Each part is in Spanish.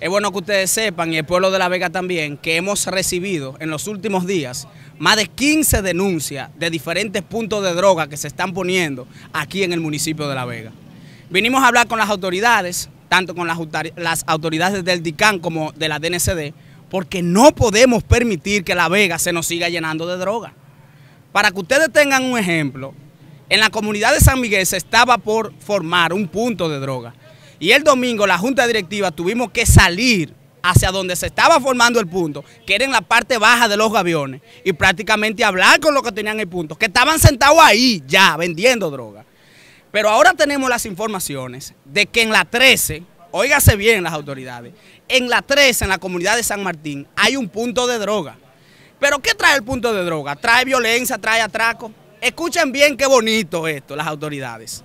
Es bueno que ustedes sepan, y el pueblo de La Vega también, que hemos recibido en los últimos días más de 15 denuncias de diferentes puntos de droga que se están poniendo aquí en el municipio de La Vega. Vinimos a hablar con las autoridades, tanto con las autoridades del DICAN como de la DNCD, porque no podemos permitir que La Vega se nos siga llenando de droga. Para que ustedes tengan un ejemplo, en la comunidad de San Miguel se estaba por formar un punto de droga. Y el domingo la junta directiva tuvimos que salir hacia donde se estaba formando el punto, que era en la parte baja de los gaviones, y prácticamente hablar con los que tenían el punto, que estaban sentados ahí ya vendiendo droga. Pero ahora tenemos las informaciones de que en la 13, óigase bien las autoridades, en la 13, en la comunidad de San Martín, hay un punto de droga. ¿Pero qué trae el punto de droga? Trae violencia, trae atraco. Escuchen bien qué bonito esto, las autoridades.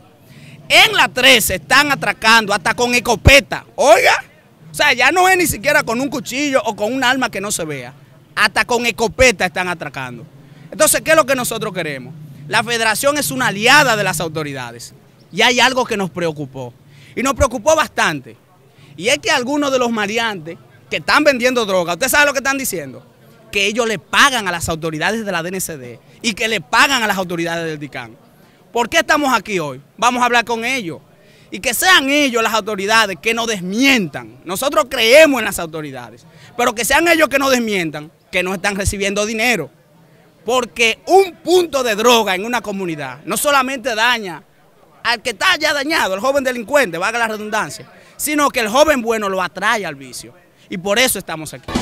En la 13 están atracando hasta con escopeta. Oiga, o sea, ya no es ni siquiera con un cuchillo o con un arma que no se vea. Hasta con escopeta están atracando. Entonces, ¿qué es lo que nosotros queremos? La federación es una aliada de las autoridades. Y hay algo que nos preocupó. Y nos preocupó bastante. Y es que algunos de los maleantes que están vendiendo droga, ¿usted sabe lo que están diciendo? Que ellos le pagan a las autoridades de la DNCD y que le pagan a las autoridades del DICAN. ¿Por qué estamos aquí hoy? Vamos a hablar con ellos. Y que sean ellos las autoridades que nos desmientan. Nosotros creemos en las autoridades, pero que sean ellos que nos desmientan que no están recibiendo dinero. Porque un punto de droga en una comunidad no solamente daña al que está ya dañado, el joven delincuente, valga la redundancia, sino que el joven bueno lo atrae al vicio. Y por eso estamos aquí.